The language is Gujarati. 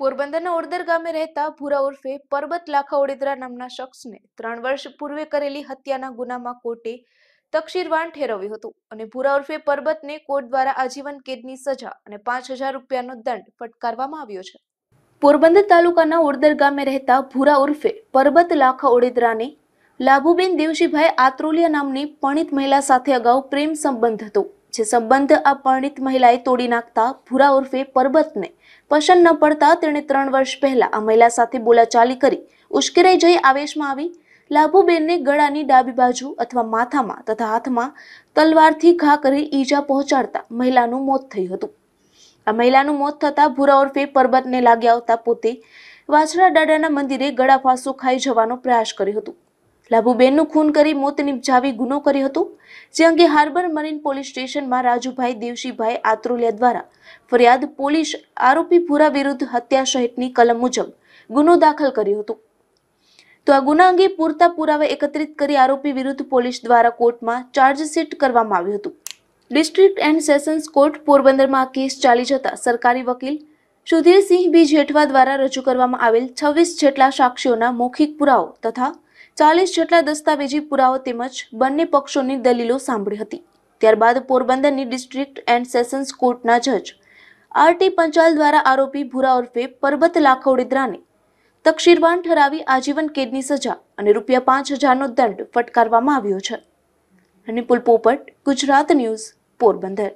પોરબંદરના ઓરદર ગામે રહેતા ભૂરા ઉર્ફે પરબત લાખા ઓડેદરા નામના શખ્સને ત્રણ વર્ષ પૂર્વે કરેલી હત્યાના ગુનામાં કોર્ટે તકશીરવાન ઠેરવ્યું હતું અને ભૂરા ઉર્ફે પરબતને કોર્ટ દ્વારા આજીવન કેદની સજા અને પાંચ હજાર રૂપિયાનો દંડ ફટકારવામાં આવ્યો છે પોરબંદર તાલુકાના ઓરદર ગામે રહેતા ભૂરા ઉર્ફે પરબત લાખા ઓડેદરાને લાભુબેન દેવજીભાઈ આત્રોલિયા નામની પણિત મહિલા સાથે અગાઉ પ્રેમ સંબંધ હતો જે સંબંધ આ પરણિત મહિલાએ તોડી નાખતા ભૂરા ઉર્ફે પરબતને પસંદ ન પડતા તેણે ત્રણ વર્ષ પહેલા આ મહિલા સાથે બોલાચાલી કરી ઉશ્કેરાઈ જઈ આવેશમાં આવી લાભુબેનને ગળાની ડાબી બાજુ અથવા માથામાં તથા હાથમાં તલવારથી ઘા કરી ઈજા પહોંચાડતા મહિલાનું મોત થયું હતું આ મહિલાનું મોત થતાં ભૂરા ઉર્ફે પરબતને લાગ્યા આવતા પોતે વાછરા દાડાના મંદિરે ગળાફાંસો ખાઈ જવાનો પ્રયાસ કર્યો હતો લાભુબેનનું ખૂન કરી મોત નિપજાવી ગુનો કર્યો હતો જે અંગે હાર્બર મરીન પોલીસ સ્ટેશનમાં રાજુભાઈ દેવશીભાઈ આત્રોલિયા દ્વારા ફરિયાદ પોલીસ આરોપી ભૂરા વિરુદ્ધ હત્યા સહિતની કલમ મુજબ ગુનો દાખલ કર્યો હતો તો આ ગુના અંગે પૂરતા પુરાવા એકત્રિત કરી આરોપી વિરુદ્ધ પોલીસ દ્વારા કોર્ટમાં ચાર્જશીટ કરવામાં આવ્યું હતું ડિસ્ટ્રિક્ટ એન્ડ સેશન્સ કોર્ટ પોરબંદરમાં કેસ ચાલી જતા સરકારી વકીલ સુધીરસિંહ બી જેઠવા દ્વારા રજૂ કરવામાં આવેલ છવ્વીસ જેટલા સાક્ષીઓના મૌખિક પુરાવો તથા ચાલીસ જેટલા દસ્તાવેજી પુરાવો તેમજ બંને પક્ષોની દલીલો સાંભળી હતી ત્યારબાદ પોરબંદરની ડિસ્ટ્રિક્ટ એન્ડ સેશન્સ કોર્ટના જજ આરટી પંચાલ દ્વારા આરોપી ભૂરા ઉર્ફે પરબત લાખોડીદ્રાને તકશીરવાન ઠરાવી આજીવન કેદની સજા અને રૂપિયા પાંચ હજારનો દંડ ફટકારવામાં આવ્યો છે નિપુલ પોપટ ગુજરાત ન્યૂઝ પોરબંદર